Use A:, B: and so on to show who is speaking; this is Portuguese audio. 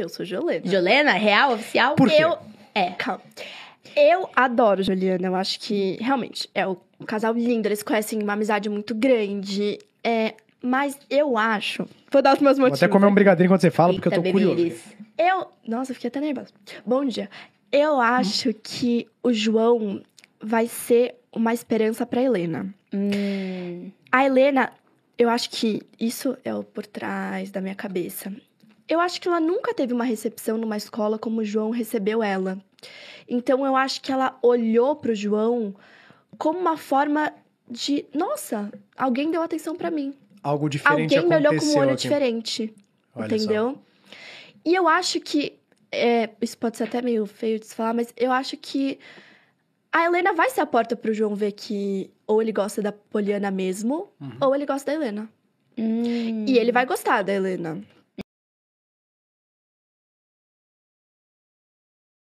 A: Eu sou Jolena. Jolena? Real? Oficial? Por quê? Eu... É. Calma. Eu adoro Juliana. Eu acho que, realmente, é um casal lindo. Eles conhecem uma amizade muito grande. É, mas eu acho... Vou dar os meus motivos. Vou até comer um brigadeiro
B: quando você fala, Eita, porque eu tô beberes.
A: curioso. Eu... Nossa, eu fiquei até nervosa. Bom dia. Eu acho hum. que o João vai ser uma esperança pra Helena. Hum. A Helena... Eu acho que isso é o por trás da minha cabeça. Eu acho que ela nunca teve uma recepção numa escola como o João recebeu ela. Então eu acho que ela olhou para o João como uma forma de, nossa, alguém deu atenção para mim.
C: Algo diferente Alguém me olhou com um olho aqui.
A: diferente. Olha entendeu? Só. E eu acho que é, isso pode ser até meio feio de se falar, mas eu acho que a Helena vai ser a porta pro João ver que ou ele gosta da Poliana mesmo, uhum. ou ele gosta da Helena. Hum. E ele vai gostar da Helena.